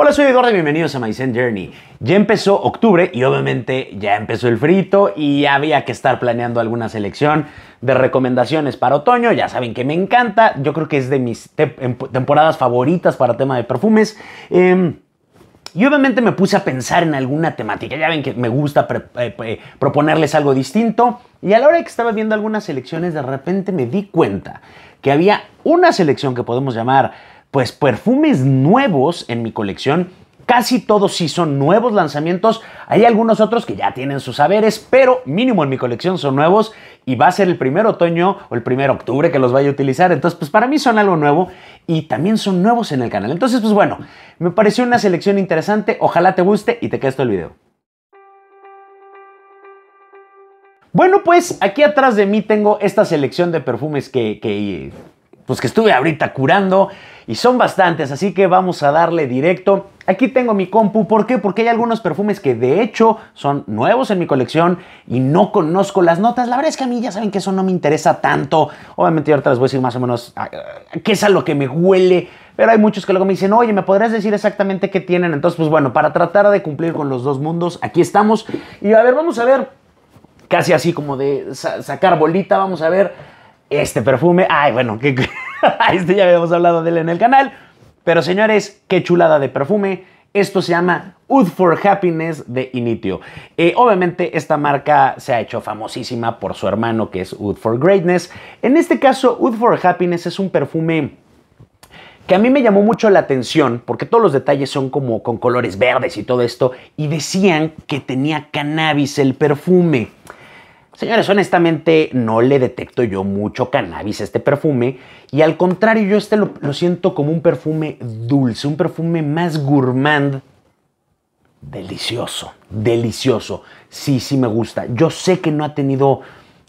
Hola, soy Eduardo y bienvenidos a My Journey. Ya empezó octubre y obviamente ya empezó el frito y había que estar planeando alguna selección de recomendaciones para otoño. Ya saben que me encanta, yo creo que es de mis em, temporadas favoritas para tema de perfumes. Em, y obviamente me puse a pensar en alguna temática. Ya ven que me gusta eh, proponerles algo distinto. Y a la hora que estaba viendo algunas selecciones, de repente me di cuenta que había una selección que podemos llamar pues perfumes nuevos en mi colección casi todos sí son nuevos lanzamientos. Hay algunos otros que ya tienen sus saberes, pero mínimo en mi colección son nuevos y va a ser el primer otoño o el primer octubre que los vaya a utilizar. Entonces, pues para mí son algo nuevo y también son nuevos en el canal. Entonces, pues bueno, me pareció una selección interesante. Ojalá te guste y te quede todo el video. Bueno, pues aquí atrás de mí tengo esta selección de perfumes que pues que estuve ahorita curando y son bastantes, así que vamos a darle directo. Aquí tengo mi compu, ¿por qué? Porque hay algunos perfumes que de hecho son nuevos en mi colección y no conozco las notas. La verdad es que a mí ya saben que eso no me interesa tanto. Obviamente ahorita les voy a decir más o menos ah, qué es a lo que me huele, pero hay muchos que luego me dicen, oye, ¿me podrías decir exactamente qué tienen? Entonces, pues bueno, para tratar de cumplir con los dos mundos, aquí estamos. Y a ver, vamos a ver, casi así como de sacar bolita, vamos a ver este perfume. Ay, bueno, este ya habíamos hablado de él en el canal. Pero señores, qué chulada de perfume. Esto se llama Oud for Happiness de Initio. Eh, obviamente esta marca se ha hecho famosísima por su hermano que es Wood for Greatness. En este caso, Oud for Happiness es un perfume que a mí me llamó mucho la atención porque todos los detalles son como con colores verdes y todo esto y decían que tenía cannabis el perfume. Señores, honestamente no le detecto yo mucho cannabis a este perfume y al contrario yo este lo, siento como un perfume dulce, un perfume más gourmand delicioso, delicioso. Sí, sí me gusta. Yo sé que no ha tenido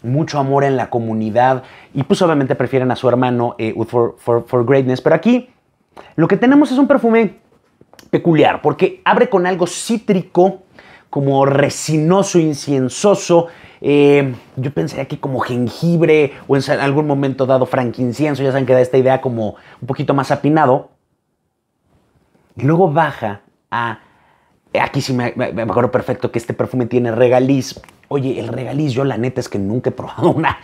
mucho amor en la comunidad y pues obviamente prefieren a su hermano eh, for, Greatness, pero aquí lo que tenemos es un perfume peculiar porque abre con algo cítrico, como resinoso, inciensoso. Eh, yo pensaría que como jengibre o en algún momento dado franquincienso, ya se han quedado esta idea como un poquito más apinado. Y luego baja a. Aquí sí me, acuerdo perfecto que este perfume tiene regaliz. Oye, el regaliz, yo la neta es que nunca he probado una,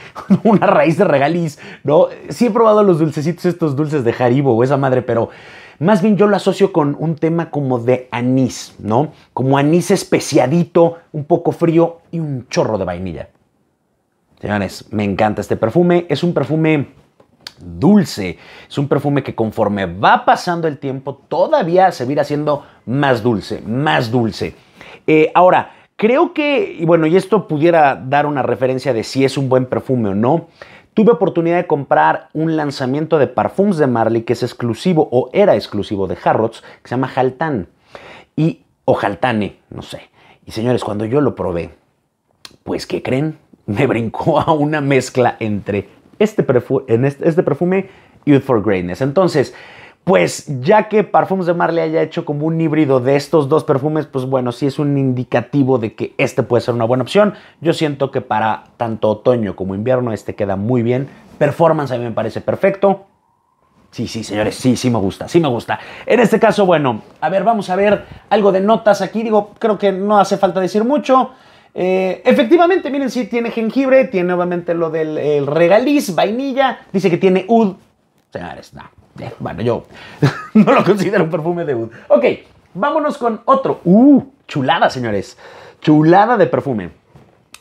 una raíz de regaliz, ¿no? Sí he probado los dulcecitos, estos dulces de jaribo o esa madre, pero más bien yo lo asocio con un tema como de anís, ¿no? Como anís especiadito, un poco frío y un chorro de vainilla. Señores, me encanta este perfume. Es un perfume dulce. Es un perfume que conforme va pasando el tiempo todavía se irá haciendo más dulce, más dulce. Eh, ahora, creo que, y bueno, y esto pudiera dar una referencia de si es un buen perfume o no. Tuve oportunidad de comprar un lanzamiento de Parfums de Marley que es exclusivo o era exclusivo de Harrods, que se llama Jaltan Y, o Jaltane, no sé. Y señores, cuando yo lo probé, pues ¿qué creen? Me brincó a una mezcla entre este, este, este perfume y Youth for Greatness. Entonces, pues ya que Parfums de Mar le haya hecho como un híbrido de estos dos perfumes, pues bueno, sí es un indicativo de que este puede ser una buena opción. Yo siento que para tanto otoño como invierno este queda muy bien. Performance a mí me parece perfecto. Sí, sí, señores, sí, sí me gusta, sí me gusta. En este caso, bueno, a ver, vamos a ver algo de notas aquí. Digo, creo que no hace falta decir mucho. Eh, efectivamente, miren, sí tiene jengibre, tiene nuevamente lo del regaliz, vainilla, dice que tiene ud. Señores, no, eh, bueno, yo no lo considero un perfume de oud. Ok, vámonos con otro. Uh, chulada, señores. Chulada de perfume.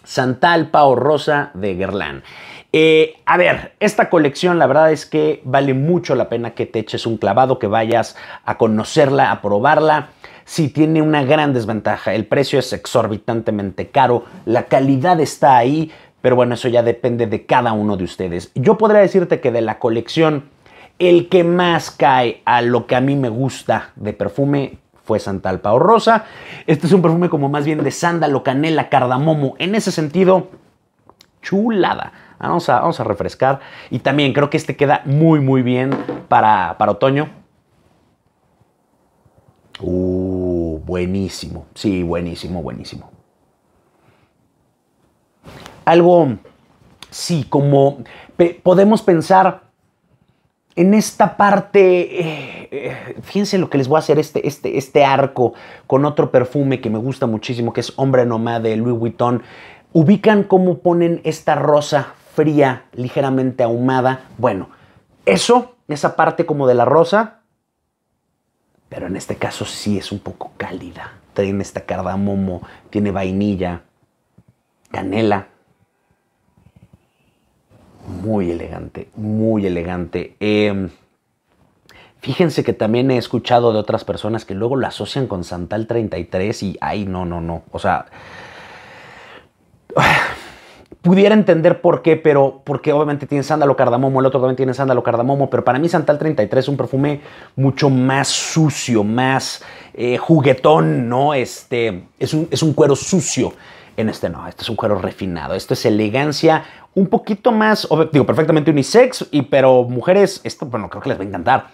Santalpa o Rosa de Guerlain. Eh, a ver, esta colección la verdad es que vale mucho la pena que te eches un clavado, que vayas a conocerla, a probarla. Sí, tiene una gran desventaja. El precio es exorbitantemente caro, la calidad está ahí, pero bueno, eso ya depende de cada uno de ustedes. Yo podría decirte que de la colección el que más cae a lo que a mí me gusta de perfume fue Santalpa o Rosa. Este es un perfume como más bien de sándalo, canela, cardamomo. En ese sentido, chulada. Ah, vamos a, vamos a refrescar. Y también creo que este queda muy, muy bien para, para otoño. Uh, buenísimo. Sí, buenísimo, buenísimo. Algo, sí, como podemos pensar en esta parte, eh, eh, fíjense lo que les voy a hacer este, este, este arco con otro perfume que me gusta muchísimo, que es Hombre Nomade, de Louis Vuitton. Ubican cómo ponen esta rosa fría, ligeramente ahumada. Bueno, eso, esa parte como de la rosa, pero en este caso sí es un poco cálida. Tiene esta cardamomo, tiene vainilla, canela muy elegante, muy elegante. Em, fíjense que también he escuchado de otras personas que luego lo asocian con Santal 33 y, ay, no, no, no. O sea, pudiera entender por qué, pero porque obviamente tiene sándalo cardamomo, el otro también tiene sándalo cardamomo, pero para mí Santal 33 es un perfume mucho más sucio, más eh, juguetón, ¿no? Este, es un, es un cuero sucio. En este no, este es un cuero refinado, esto es elegancia un poquito más, digo, perfectamente unisex, y, pero mujeres, esto, bueno, creo que les va a encantar.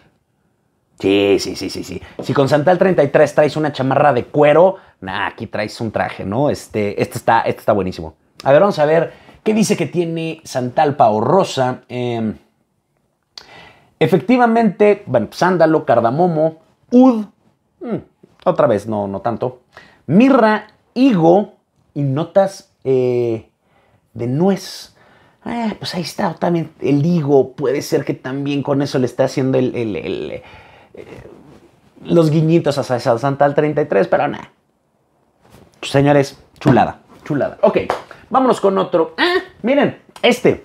Sí, sí, sí, sí, sí. Si con Santal 33 traes una chamarra de cuero, nada aquí traes un traje, ¿no? Este, este está, este está buenísimo. A ver, vamos a ver qué dice que tiene Santal Pao Rosa. Em, efectivamente, bueno, sándalo, cardamomo, ud, mm, otra vez, no, no tanto, mirra, higo, y notas eh, de nuez. Ah, pues ahí está, también el higo, puede ser que también con eso le esté haciendo eh, los guiñitos a Santa al 33, pero nada. Señores, chulada, chulada. Ok, vámonos con otro. Ah, miren, este.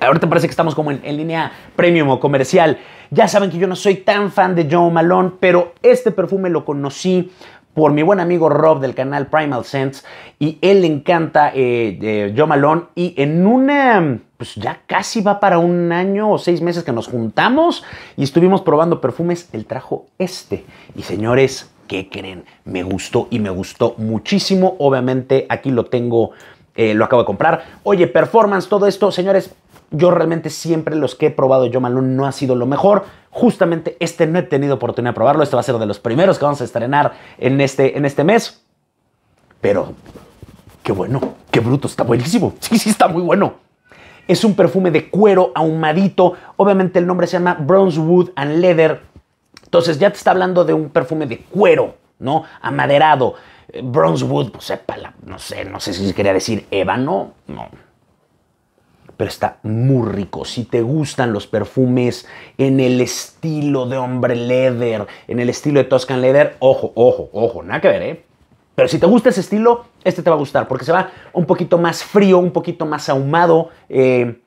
Ahorita parece que estamos como en, en, línea premium o comercial. Ya saben que yo no soy tan fan de Joe Malone, pero este perfume lo conocí por mi buen amigo Rob del canal Primal Sense y él le encanta Yo eh, eh, Malone y en una, pues ya casi va para un año o seis meses que nos juntamos y estuvimos probando perfumes, él trajo este y señores, ¿qué creen? Me gustó y me gustó muchísimo, obviamente aquí lo tengo eh, lo acabo de comprar. Oye, performance, todo esto, señores, yo realmente siempre los que he probado yo Malone no ha sido lo mejor. Justamente este no he tenido oportunidad de probarlo. Este va a ser de los primeros que vamos a estrenar en este, en este mes. Pero, qué bueno, qué bruto, está buenísimo. Sí, sí, está muy bueno. Es un perfume de cuero ahumadito. Obviamente el nombre se llama Bronzewood and Leather. Entonces ya te está hablando de un perfume de cuero, ¿no? Amaderado. Eh, Bronzewood, pues no sé, no sé si quería decir ébano, no, pero está muy rico. Si te gustan los perfumes en el estilo de hombre leather, en el estilo de Toscan leather, ojo, ojo, ojo, nada que ver, ¿eh? Pero si te gusta ese estilo, este te va a gustar porque se va un poquito más frío, un poquito más ahumado. Eh,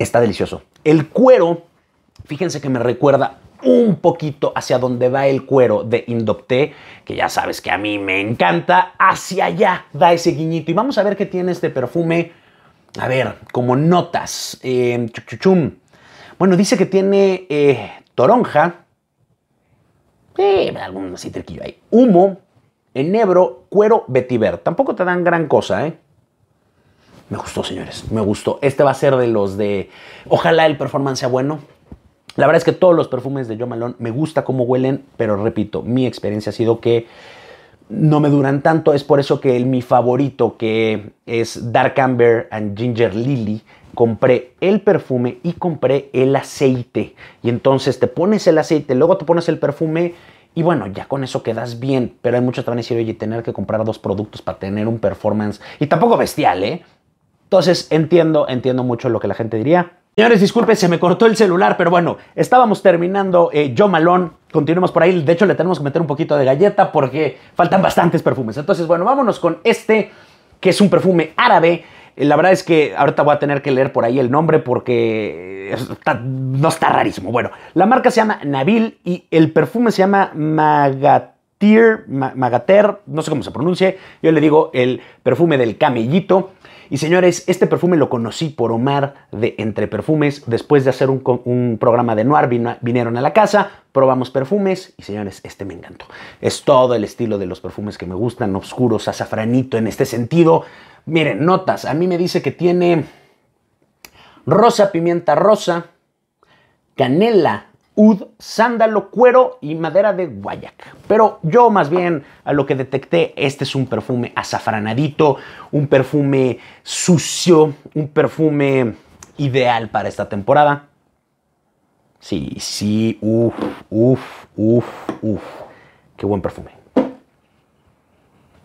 está delicioso. El cuero, fíjense que me recuerda un poquito hacia donde va el cuero de Indopté, que ya sabes que a mí me encanta, hacia allá da ese guiñito. Y vamos a ver qué tiene este perfume a ver, como notas. Eh, bueno, dice que tiene eh, toronja. Eh, algún citriquillo ahí. Humo, enebro, cuero, vetiver. Tampoco te dan gran cosa, ¿eh? Me gustó, señores. Me gustó. Este va a ser de los de... Ojalá el performance sea bueno. La verdad es que todos los perfumes de Jo Malone me gusta cómo huelen, pero repito, mi experiencia ha sido que no me duran tanto. Es por eso que el, mi favorito, que es Dark Amber and Ginger Lily, compré el perfume y compré el aceite. Y entonces te pones el aceite, luego te pones el perfume. Y bueno, ya con eso quedas bien, pero hay muchos que van a oye, tener que comprar dos productos para tener un performance. Y tampoco bestial, ¿eh? Entonces entiendo, entiendo mucho lo que la gente diría. Señores, disculpen, se me cortó el celular, pero bueno, estábamos terminando eh, Yo Malón continuemos por ahí. De hecho, le tenemos que meter un poquito de galleta porque faltan bastantes perfumes. Entonces, bueno, vámonos con este, que es un perfume árabe. Eh, la verdad es que ahorita voy a tener que leer por ahí el nombre porque eh, no está rarísimo. Bueno, la marca se llama Nabil y el perfume se llama Magatir, Magater, no sé cómo se pronuncie. Yo le digo el perfume del camellito. Y señores, este perfume lo conocí por Omar de Entre Perfumes. Después de hacer un, programa de Noir, vinieron a la casa, probamos perfumes y señores, este me encantó. Es todo el estilo de los perfumes que me gustan, oscuros, azafranito en este sentido. Miren, notas, a mí me dice que tiene rosa, pimienta rosa, canela, ud, sándalo, cuero y madera de guayac. Pero yo más bien a lo que detecté, este es un perfume azafranadito, un perfume sucio, un perfume ideal para esta temporada. Sí, sí, uff, uff, uff, uff. Qué buen perfume.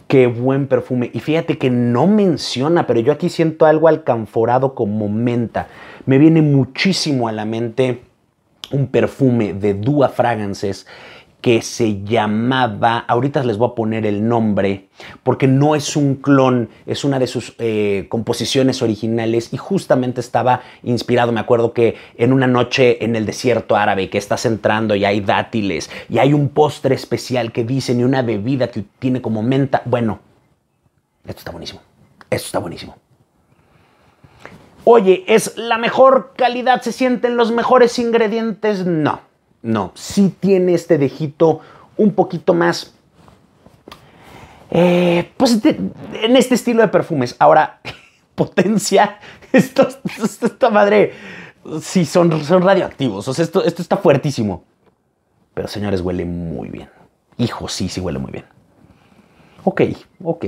Qué buen perfume. Y fíjate que no menciona, pero yo aquí siento algo alcanforado como menta. Me viene muchísimo a la mente un perfume de Dua Fragrances que se llamaba, ahorita les voy a poner el nombre, porque no es un clon, es una de sus eh, composiciones originales y justamente estaba inspirado, me acuerdo que en una noche en el desierto árabe, que estás entrando y hay dátiles y hay un postre especial que dicen y una bebida que tiene como menta, bueno, esto está buenísimo, esto está buenísimo. Oye, ¿es la mejor calidad? ¿Se sienten los mejores ingredientes? No, no. Sí tiene este dejito un poquito más. Eh, pues en este estilo de perfumes. Ahora, potencia. Esto, esta madre. Sí, son, son radioactivos. O sea, esto, esto está fuertísimo. Pero señores, huele muy bien. Hijo, sí, sí huele muy bien. Ok, ok.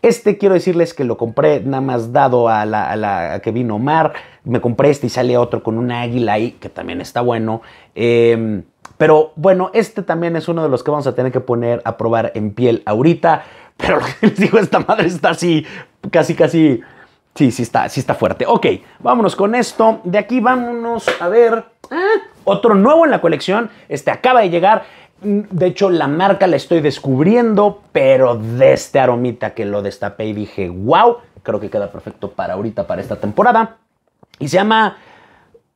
Este quiero decirles que lo compré nada más dado a la, que vino Mar. Me compré este y sale otro con un águila ahí, que también está bueno. Em, pero bueno, este también es uno de los que vamos a tener que poner a probar en piel ahorita. Pero lo que les digo, esta madre está así, casi, casi. Sí, sí está, sí está fuerte. Ok, vámonos con esto. De aquí vámonos a ver. Ah, otro nuevo en la colección. Este acaba de llegar. De hecho, la marca la estoy descubriendo, pero de este aromita que lo destapé y dije, wow, creo que queda perfecto para ahorita, para esta temporada. Y se llama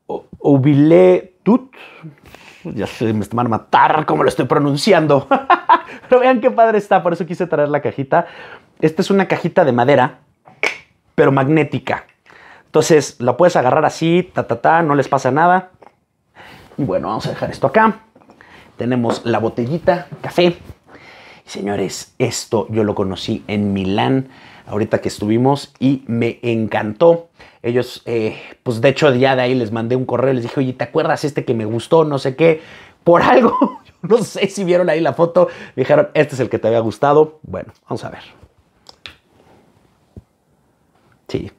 Oubile Tut. Ya sé, me van a matar como lo estoy pronunciando. pero vean qué padre está, por eso quise traer la cajita. Esta es una cajita de madera, pero magnética. Entonces, la puedes agarrar así, ta, ta, ta, no les pasa nada. Y bueno, vamos a dejar esto acá tenemos la botellita, café. señores, esto yo lo conocí en Milán, ahorita que estuvimos, y me encantó. Ellos, eh, pues de hecho ya de ahí les mandé un correo, les dije, oye, ¿te acuerdas este que me gustó? No sé qué, por algo. no sé si vieron ahí la foto, dijeron, este es el que te había gustado. Bueno, vamos a ver. Sí,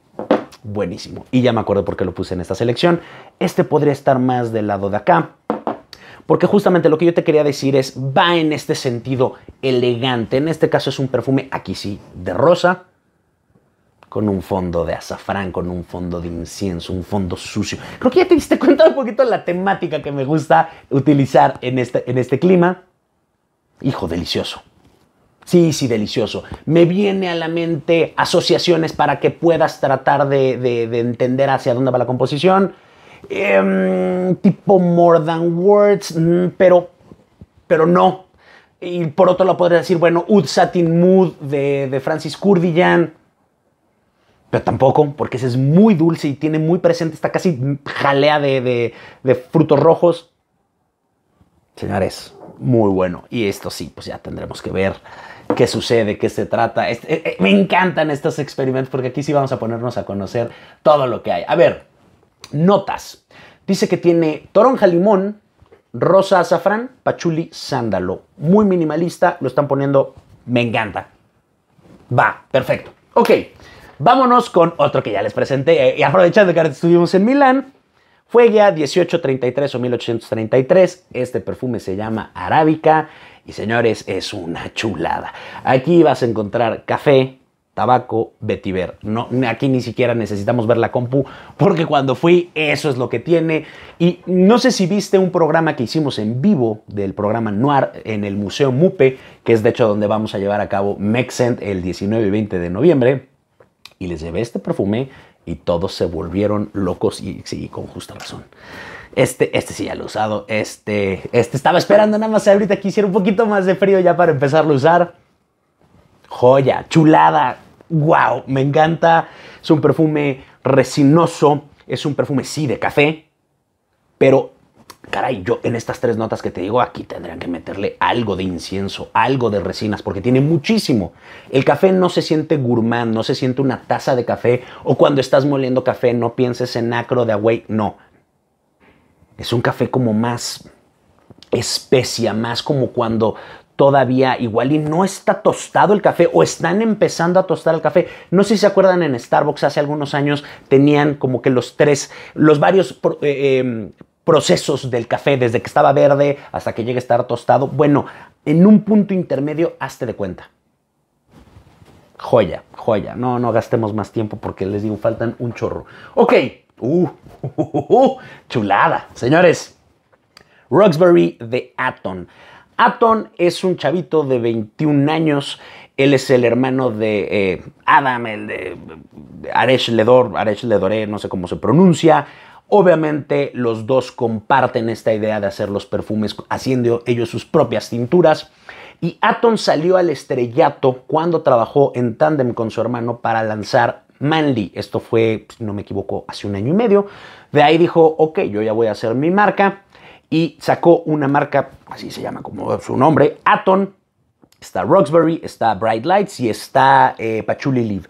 buenísimo. Y ya me acuerdo por qué lo puse en esta selección. Este podría estar más del lado de acá porque justamente lo que yo te quería decir es, va en este sentido elegante. En este caso es un perfume, aquí sí, de rosa, con un fondo de azafrán, con un fondo de incienso, un fondo sucio. Creo que ya te diste cuenta un poquito de la temática que me gusta utilizar este, en este, clima. Hijo, delicioso. Sí, sí, delicioso. Me viene a la mente asociaciones para que puedas tratar de, de entender hacia dónde va la composición. Em, tipo More Than Words, mm, pero, pero no. Y por otro lado podría decir, bueno, Ud Satin Mood de, de Francis Curdillan Pero tampoco, porque ese es muy dulce y tiene muy presente, está casi jalea de, frutos rojos. Señores, muy bueno. Y esto sí, pues ya tendremos que ver qué sucede, qué se trata. Este, eh, eh, me encantan estos experimentos porque aquí sí vamos a ponernos a conocer todo lo que hay. A ver, Notas. Dice que tiene toronja limón, rosa azafrán, pachuli sándalo. Muy minimalista, lo están poniendo, me encanta. Va, perfecto. Ok, vámonos con otro que ya les presenté. Eh, y aprovechando que estuvimos en Milán, fue ya 1833 o 1833. Este perfume se llama Arábica y señores, es una chulada. Aquí vas a encontrar café, tabaco, vetiver. No, aquí ni siquiera necesitamos ver la compu, porque cuando fui, eso es lo que tiene. Y no sé si viste un programa que hicimos en vivo del programa Noir en el Museo Mupe, que es de hecho donde vamos a llevar a cabo Mexent el 19 y 20 de noviembre. Y les llevé este perfume y todos se volvieron locos y, sí, con justa razón. Este, este sí ya lo he usado. Este, este estaba esperando nada más ahorita que hiciera un poquito más de frío ya para empezarlo a usar. Joya, chulada, wow, me encanta. Es un perfume resinoso, es un perfume sí de café, pero caray, yo en estas tres notas que te digo aquí tendrían que meterle algo de incienso, algo de resinas, porque tiene muchísimo. El café no se siente gourmand, no se siente una taza de café, o cuando estás moliendo café no pienses en acro de agua. no. Es un café como más especia, más como cuando todavía igual y no está tostado el café o están empezando a tostar el café. No sé si se acuerdan en Starbucks hace algunos años tenían como que los tres, los varios eh, em, procesos del café, desde que estaba verde hasta que llegue a estar tostado. Bueno, en un punto intermedio, hazte de cuenta. Joya, joya. No, no gastemos más tiempo porque les digo, faltan un chorro. Ok. Uh, chulada. Señores, Roxbury de Aton. Aton es un chavito de 21 años. Él es el hermano de eh, Adam, el de Aresh Ledor, Aresh Ledoré, no sé cómo se pronuncia. Obviamente los dos comparten esta idea de hacer los perfumes haciendo ellos sus propias cinturas. Y Aton salió al estrellato cuando trabajó en tándem con su hermano para lanzar Manly. Esto fue, si no me equivoco, hace un año y medio. De ahí dijo, ok, yo ya voy a hacer mi marca y sacó una marca, así se llama como su nombre, Aton. Está Roxbury, está Bright Lights y está eh, Pachuli Leaf.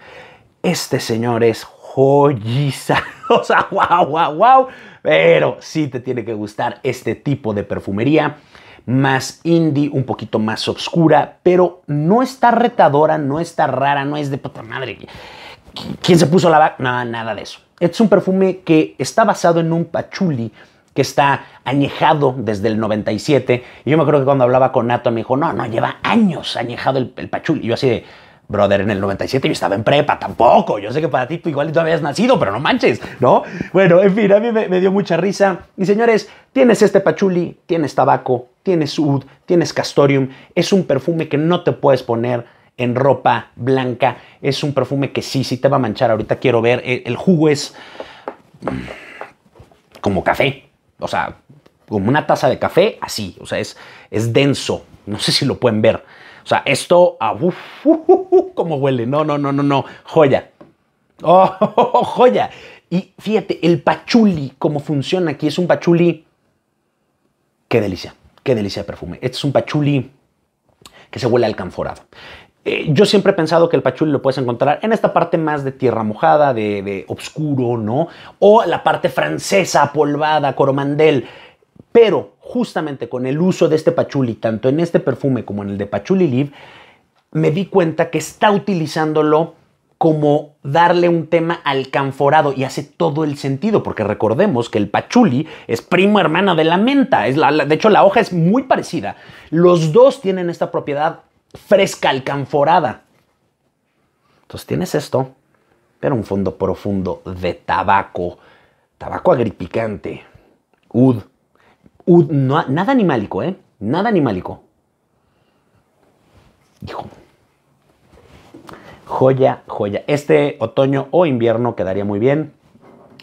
Este señor es joyiza. O sea, wow, wow, wow. Pero sí te tiene que gustar este tipo de perfumería. Más indie, un poquito más oscura. pero no está retadora, no está rara, no es de puta madre. ¿Quién se puso la vaca? nada de eso. Es un perfume que está basado en un pachuli que está añejado desde el 97. Y yo me acuerdo que cuando hablaba con Nato me dijo, no, no, lleva años añejado el, el Y yo así de, brother, en el 97 yo estaba en prepa, tampoco. Yo sé que para ti tú igual no habías nacido, pero no manches, ¿no? Bueno, en fin, a mí me, dio mucha risa. Y señores, tienes este pachuli, tienes tabaco, tienes oud, tienes castorium. Es un perfume que no te puedes poner en ropa blanca. Es un perfume que sí, sí te va a manchar. Ahorita quiero ver. Eh, el jugo es mm, como café o sea, como una taza de café, así, o sea, es, es denso, no sé si lo pueden ver. O sea, esto, ah, como huele, no, no, no, no, no, joya. Oh, joya. Y fíjate, el pachuli, cómo funciona aquí, es un pachuli, qué delicia, qué delicia de perfume. Este es un pachuli que se huele alcanforado. Eh, yo siempre he pensado que el pachuli lo puedes encontrar en esta parte más de tierra mojada, de, de ¿no? O la parte francesa, polvada, coromandel. Pero justamente con el uso de este pachuli, tanto en este perfume como en el de Pachuli Live, me di cuenta que está utilizándolo como darle un tema alcanforado y hace todo el sentido, porque recordemos que el pachuli es primo hermano de la menta, es de hecho la hoja es muy parecida. Los dos tienen esta propiedad fresca, alcanforada. Entonces tienes esto, pero un fondo profundo de tabaco, tabaco agripicante, ud, ud, nada animálico, ¿eh? Nada animálico. Hijo. Joya, joya. Este otoño o invierno quedaría muy bien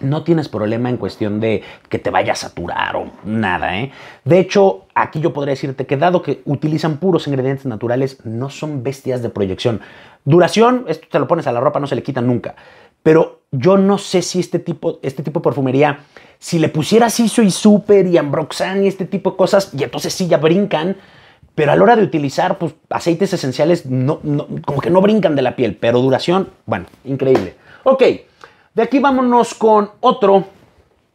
no tienes problema en cuestión de que te vaya a saturar o nada. ¿eh? De hecho, aquí yo podría decirte que dado que utilizan puros ingredientes naturales, no son bestias de proyección. Duración, esto te lo pones a la ropa, no se le quita nunca. Pero yo no sé si este tipo, este tipo de perfumería, si le pusieras ISO y Super y Ambroxan y este tipo de cosas, y entonces sí ya brincan, pero a la hora de utilizar pues, aceites esenciales, no, como que no brincan de la piel, pero duración, bueno, increíble. Ok, de aquí vámonos con otro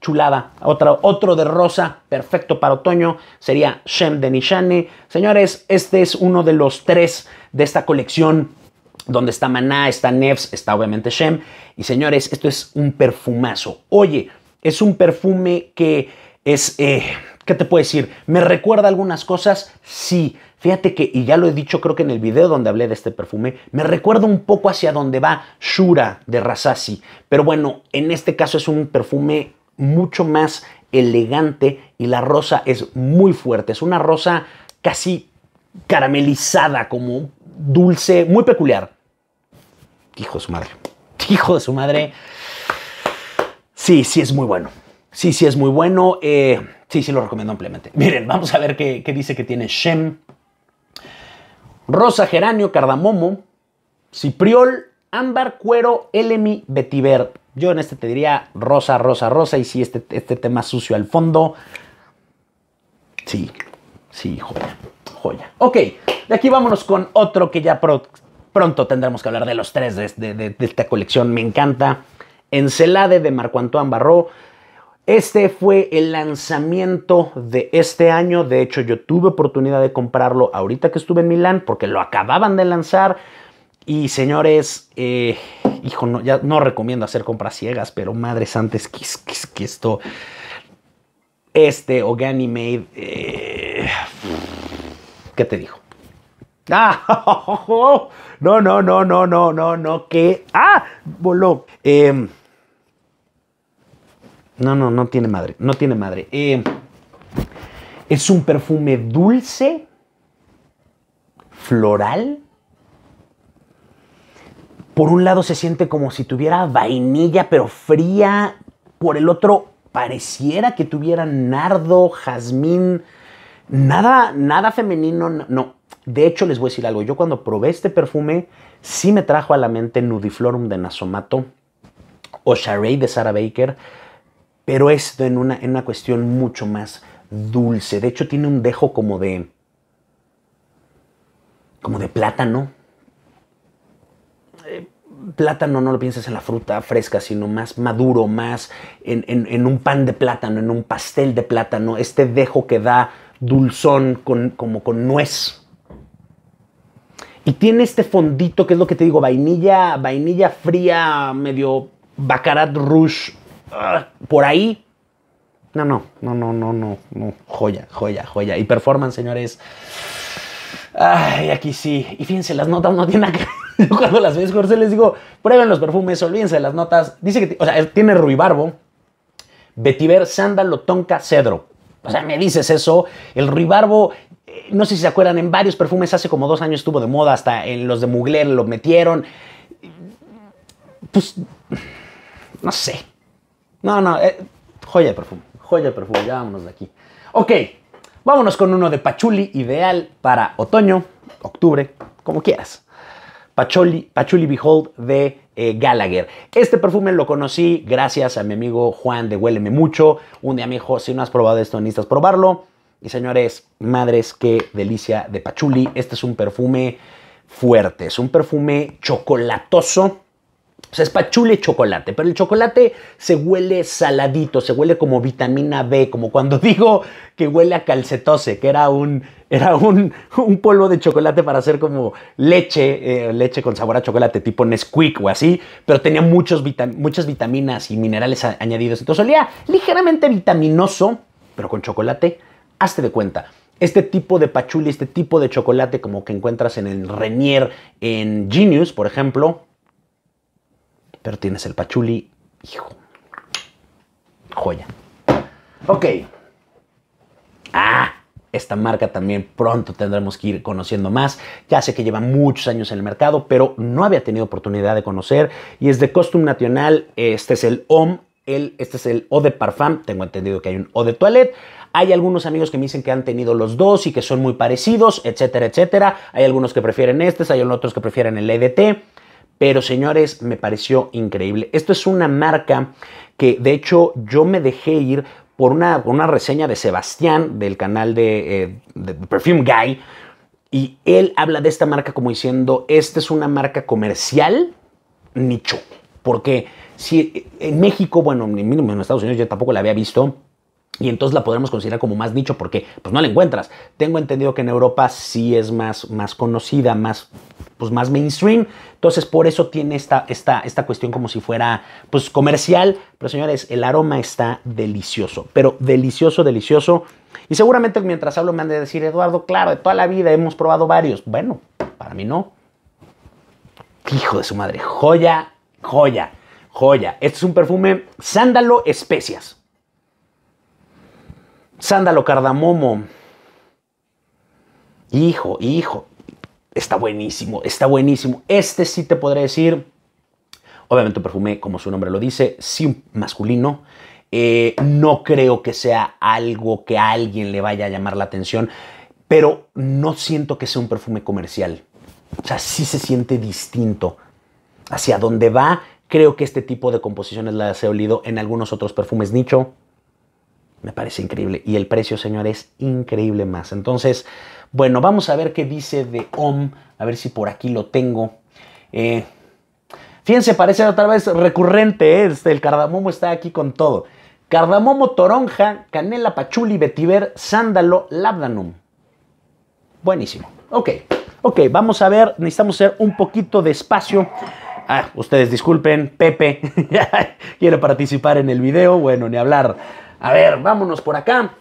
chulada, otro, otro de rosa, perfecto para otoño, sería Shem de Nishane. Señores, este es uno de los tres de esta colección donde está Maná, está Nefs, está obviamente Shem. Y señores, esto es un perfumazo. Oye, es un perfume que es, eh, ¿qué te puedo decir? ¿Me recuerda algunas cosas? Sí. Fíjate que, y ya lo he dicho creo que en el video donde hablé de este perfume, me recuerda un poco hacia donde va Shura de Rasasi. Pero bueno, en este caso es un perfume mucho más elegante y la rosa es muy fuerte. Es una rosa casi caramelizada, como dulce, muy peculiar. Hijo de su madre. Hijo de su madre. Sí, sí es muy bueno. Sí, sí es muy bueno. Eh, sí, sí lo recomiendo ampliamente. Miren, vamos a ver qué, qué dice que tiene Shem rosa, geranio, cardamomo, cipriol, ámbar, cuero, elemi, vetiver. Yo en este te diría rosa, rosa, rosa. Y si este, este tema sucio al fondo. Sí, sí, joya, joya. Ok, de aquí vámonos con otro que ya pronto tendremos que hablar de los tres este, de, esta colección. Me encanta. Encelade de Marco Antoine Barró. Este fue el lanzamiento de este año. De hecho, yo tuve oportunidad de comprarlo ahorita que estuve en Milán porque lo acababan de lanzar. Y señores, eh, hijo, no, ya no recomiendo hacer compras ciegas, pero madres antes que, que, esto, este o eh, ¿qué te dijo? Ah, no, no, no, no, no, no, no, que, ah, voló. Eh, no, no, no tiene madre. No tiene madre. Eh, es un perfume dulce, floral. Por un lado se siente como si tuviera vainilla, pero fría. Por el otro, pareciera que tuviera nardo, jazmín. Nada, nada femenino. No. De hecho, les voy a decir algo. Yo cuando probé este perfume, sí me trajo a la mente Nudiflorum de Nasomato o Charade de Sarah Baker pero esto en una, en una cuestión mucho más dulce. De hecho, tiene un dejo como de. como de plátano. Eh, plátano no lo piensas en la fruta fresca, sino más maduro, más en, un pan de plátano, en un pastel de plátano. Este dejo que da dulzón con, como con nuez. Y tiene este fondito, que es lo que te digo, vainilla, vainilla fría, medio bacarat rouge por ahí. No, no, no, no, no, no, no. Joya, joya, joya. Y performance, señores. Ay, aquí sí. Y fíjense, las notas no tienen acá. cuando las ves, Jorge, les digo, prueben los perfumes, olvídense de las notas. Dice que, o sea, tiene ruibarbo, vetiver, sándalo, tonka, cedro. O sea, me dices eso. El ruibarbo eh, no sé si se acuerdan, en varios perfumes hace como dos años estuvo de moda, hasta en los de Mugler lo metieron. Pues, no sé, no, no, eh, joya de perfume, joya de perfume, ya vámonos de aquí. Ok, vámonos con uno de Pachuli, ideal para otoño, octubre, como quieras. Pachuli, Behold de eh, Gallagher. Este perfume lo conocí gracias a mi amigo Juan de Huéleme Mucho. Un día me dijo, si no has probado esto, necesitas probarlo. Y señores, madres, qué delicia de Pachuli. Este es un perfume fuerte, es un perfume chocolatoso o sea, es pachuli y chocolate, pero el chocolate se huele saladito, se huele como vitamina B, como cuando digo que huele a calcetose, que era un, era un, polvo de chocolate para hacer como leche, eh, leche con sabor a chocolate, tipo Nesquik o así, pero tenía muchos muchas vitaminas y minerales añadidos. Entonces olía ligeramente vitaminoso, pero con chocolate, hazte de cuenta este tipo de pachuli, este tipo de chocolate como que encuentras en el Renier, en Genius, por ejemplo, pero tienes el pachuli, hijo. Joya. Ok. Ah, esta marca también pronto tendremos que ir conociendo más. Ya sé que lleva muchos años en el mercado, pero no había tenido oportunidad de conocer. Y es de Costum Nacional. Este es el OM. este es el O de Parfum. Tengo entendido que hay un O de Toilette. Hay algunos amigos que me dicen que han tenido los dos y que son muy parecidos, etcétera, etcétera. Hay algunos que prefieren este, hay otros que prefieren el EDT. Pero señores, me pareció increíble. Esto es una marca que de hecho yo me dejé ir por una, reseña de Sebastián del canal eh, de, Perfume Guy. Y él habla de esta marca como diciendo, esta es una marca comercial nicho. Porque si en México, bueno, en Estados Unidos yo tampoco la había visto, y entonces la podremos considerar como más nicho porque pues no la encuentras. Tengo entendido que en Europa sí es más, más conocida, más, pues más mainstream. Entonces por eso tiene esta, esta, esta cuestión como si fuera pues comercial. Pero señores, el aroma está delicioso, pero delicioso, delicioso. Y seguramente mientras hablo me han de decir, Eduardo, claro, de toda la vida hemos probado varios. Bueno, para mí no. Hijo de su madre, joya, joya, joya. Este es un perfume sándalo especias sándalo cardamomo. Hijo, hijo, está buenísimo, está buenísimo. Este sí te podré decir, obviamente un perfume, como su nombre lo dice, sí masculino. Eh, no creo que sea algo que a alguien le vaya a llamar la atención, pero no siento que sea un perfume comercial. O sea, sí se siente distinto. Hacia dónde va, creo que este tipo de composiciones las he olido en algunos otros perfumes nicho. Me parece increíble. Y el precio, señor, es increíble más. Entonces, bueno, vamos a ver qué dice de OM. A ver si por aquí lo tengo. Eh, fíjense, parece otra vez recurrente. ¿eh? Este, el cardamomo está aquí con todo. Cardamomo, toronja, canela, pachuli, vetiver, sándalo, labdanum. Buenísimo. Ok, ok, vamos a ver. Necesitamos hacer un poquito de espacio. Ah, ustedes disculpen, Pepe quiero participar en el video. Bueno, ni hablar. A ver, vámonos por acá.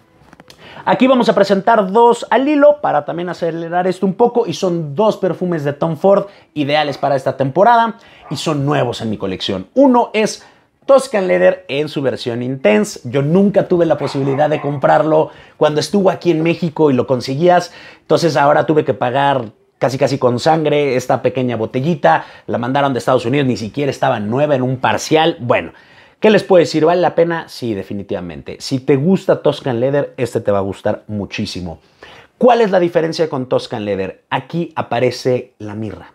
Aquí vamos a presentar dos al hilo para también acelerar esto un poco y son dos perfumes de Tom Ford ideales para esta temporada y son nuevos en mi colección. Uno es Toscan Leather en su versión Intense. Yo nunca tuve la posibilidad de comprarlo cuando estuvo aquí en México y lo conseguías, entonces ahora tuve que pagar casi casi con sangre esta pequeña botellita, la mandaron de Estados Unidos, ni siquiera estaba nueva en un parcial. Bueno, ¿Qué les puedo decir? ¿Vale la pena? Sí, definitivamente. Si te gusta Toscan Leather, este te va a gustar muchísimo. ¿Cuál es la diferencia con Toscan Leather? Aquí aparece la mirra.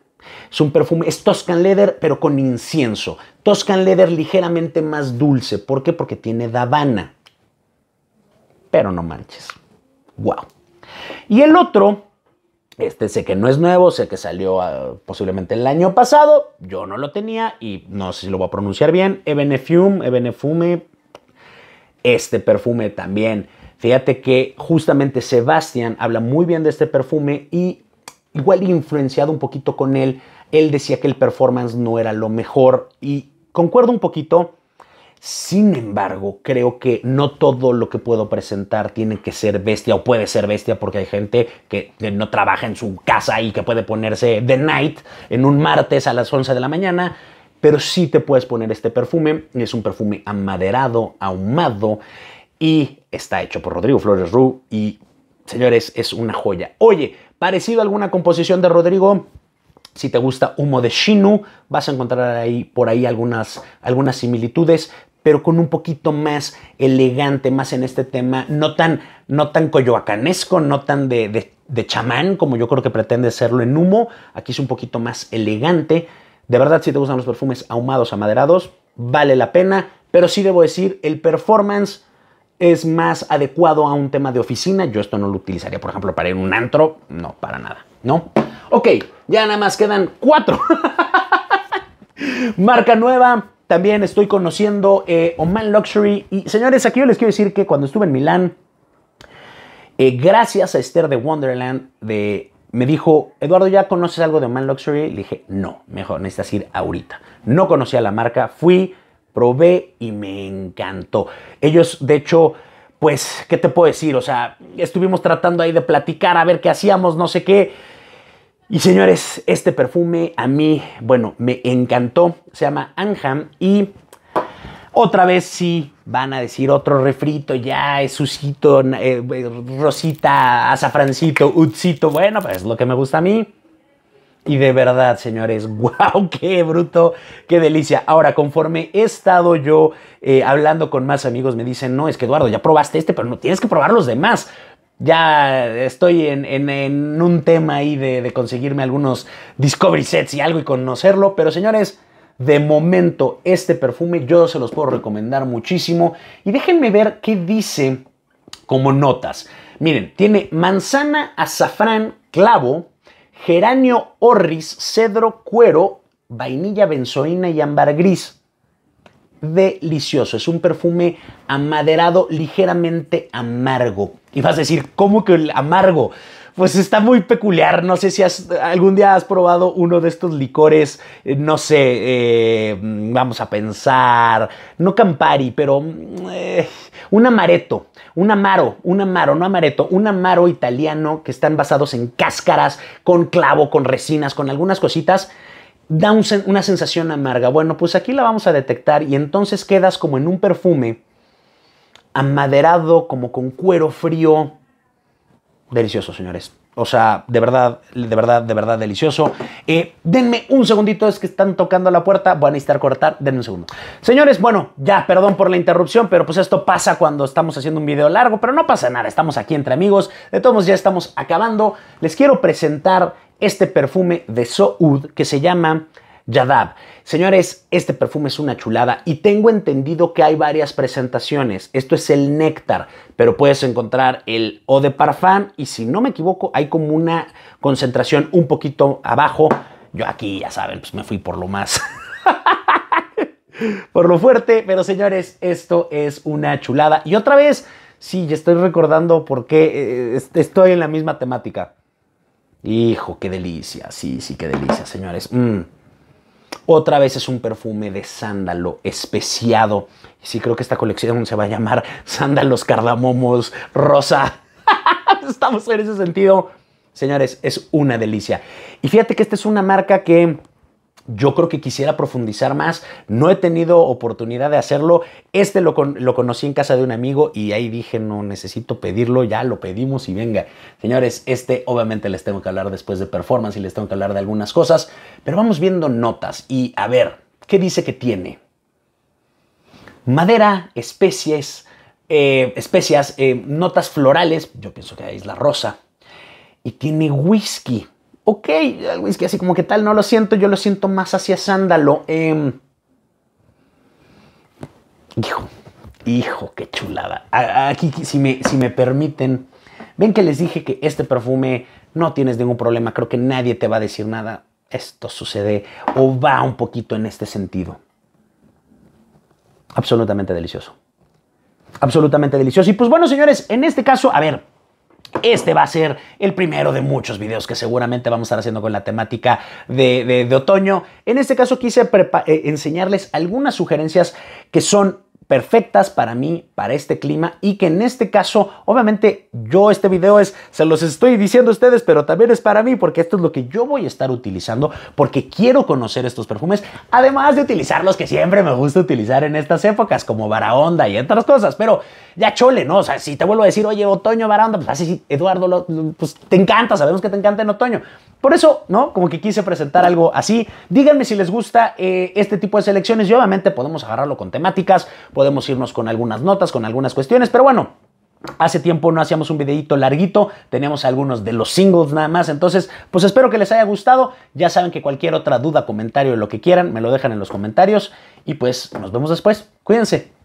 Es un perfume, es Toscan Leather, pero con incienso. Toscan Leather ligeramente más dulce. ¿Por qué? Porque tiene Davana. Pero no manches. ¡Wow! Y el otro este sé que no es nuevo, sé que salió ah, posiblemente el año pasado, yo no lo tenía y no sé si lo voy a pronunciar bien. Ebenefume, Ebenefume, este perfume también. Fíjate que justamente Sebastián habla muy bien de este perfume y igual influenciado un poquito con él, él decía que el performance no era lo mejor y concuerdo un poquito, sin embargo, creo que no todo lo que puedo presentar tiene que ser bestia o puede ser bestia porque hay gente que, no trabaja en su casa y que puede ponerse The Night en un martes a las 11 de la mañana. Pero sí te puedes poner este perfume. Es un perfume amaderado, ahumado y está hecho por Rodrigo Flores Ru. y señores, es una joya. Oye, parecido a alguna composición de Rodrigo, si te gusta Humo de Shinu, vas a encontrar ahí por ahí algunas, algunas similitudes, pero con un poquito más elegante, más en este tema, no tan, no tan coyoacanesco, no tan de, chamán como yo creo que pretende serlo en humo. Aquí es un poquito más elegante. De verdad, si te gustan los perfumes ahumados, amaderados, vale la pena. Pero sí debo decir, el performance es más adecuado a un tema de oficina. Yo esto no lo utilizaría, por ejemplo, para ir a un antro. No, para nada, ¿no? Ok, ya nada más quedan cuatro. Marca nueva, también estoy conociendo eh, Oman Luxury. Y señores, aquí yo les quiero decir que cuando estuve en Milán, eh, gracias a Esther de Wonderland, me dijo, Eduardo, ¿ya conoces algo de Oman Luxury? Le dije, no, mejor necesitas ir ahorita. No conocía la marca, fui, probé y me encantó. Ellos, de hecho, pues, ¿qué te puedo decir? O sea, estuvimos tratando ahí de platicar, a ver qué hacíamos, no sé qué y señores, este perfume a mí, bueno, me encantó. Se llama Anham y otra vez sí van a decir otro refrito, ya es sucito, eh, eh, rosita, azafrancito, utsito. Bueno, pues es lo que me gusta a mí. Y de verdad, señores, wow, qué bruto, qué delicia. Ahora, conforme he estado yo eh, hablando con más amigos, me dicen, no, es que Eduardo, ya probaste este, pero no tienes que probar los demás. Ya estoy en, un tema ahí de, de, conseguirme algunos Discovery Sets y algo y conocerlo. Pero señores, de momento este perfume yo se los puedo recomendar muchísimo. Y déjenme ver qué dice como notas. Miren, tiene manzana, azafrán, clavo, geranio, orris, cedro, cuero, vainilla, benzoína y ámbar gris delicioso. Es un perfume amaderado, ligeramente amargo. Y vas a decir, ¿cómo que el amargo? Pues está muy peculiar. No sé si algún día has probado uno de estos licores, eh, no sé, eh, vamos a pensar, no Campari, pero eh, un amareto, un amaro, un amaro, no amareto, un amaro italiano que están basados en cáscaras, con clavo, con resinas, con algunas cositas da una sensación amarga. Bueno, pues aquí la vamos a detectar y entonces quedas como en un perfume amaderado, como con cuero frío. Delicioso, señores. O sea, de verdad, de verdad, de verdad delicioso. Eh, denme un segundito, es que están tocando la puerta. Van a necesitar cortar, denme un segundo. Señores, bueno, ya, perdón por la interrupción, pero pues esto pasa cuando estamos haciendo un video largo, pero no pasa nada, estamos aquí entre amigos. De todos modos, ya estamos acabando. Les quiero presentar este perfume de Soud que se llama Yadab. Señores, este perfume es una chulada y tengo entendido que hay varias presentaciones. Esto es el néctar, pero puedes encontrar el eau de parfum y si no me equivoco hay como una concentración un poquito abajo. Yo aquí, ya saben, pues me fui por lo más. por lo fuerte, pero señores, esto es una chulada. Y otra vez, sí, ya estoy recordando por qué eh, estoy en la misma temática. Hijo, qué delicia. Sí, sí, qué delicia, señores. Mm. Otra vez es un perfume de sándalo especiado. Sí, creo que esta colección se va a llamar Sándalos Cardamomos Rosa. Estamos en ese sentido. Señores, es una delicia. Y fíjate que esta es una marca que yo creo que quisiera profundizar más. No he tenido oportunidad de hacerlo. Este lo, conocí en casa de un amigo y ahí dije, no necesito pedirlo, ya lo pedimos y venga. Señores, este obviamente les tengo que hablar después de performance y les tengo que hablar de algunas cosas, pero vamos viendo notas y a ver, ¿qué dice que tiene? Madera, especies, eh, especias, eh, notas florales, yo pienso que es la rosa, y tiene whisky ok, es que así como que tal, no lo siento, yo lo siento más hacia sándalo. Em, hijo, hijo, qué chulada. Aquí, si si me permiten, ven que les dije que este perfume no tienes ningún problema, creo que nadie te va a decir nada. Esto sucede o va un poquito en este sentido. Absolutamente delicioso absolutamente delicioso. Y pues bueno, señores, en este caso, a ver, este va a ser el primero de muchos videos que seguramente vamos a estar haciendo con la temática de, otoño. En este caso quise eh, enseñarles algunas sugerencias que son perfectas para mí, para este clima y que en este caso, obviamente yo este video es, se los estoy diciendo a ustedes, pero también es para mí porque esto es lo que yo voy a estar utilizando porque quiero conocer estos perfumes, además de utilizar los que siempre me gusta utilizar en estas épocas como Barahonda y otras cosas, pero ya chole, ¿no? O sea, si te vuelvo a decir, oye, otoño, Barahonda, pues así, ah, Eduardo, pues te encanta, sabemos que te encanta en otoño. Por eso, ¿no? Como que quise presentar algo así. Díganme si les gusta eh, este tipo de selecciones y obviamente podemos agarrarlo con temáticas, podemos irnos con algunas notas, con algunas cuestiones, pero bueno, Hace tiempo no hacíamos un videito larguito, teníamos algunos de los singles nada más, entonces pues espero que les haya gustado, ya saben que cualquier otra duda, comentario, lo que quieran, me lo dejan en los comentarios y pues nos vemos después, cuídense.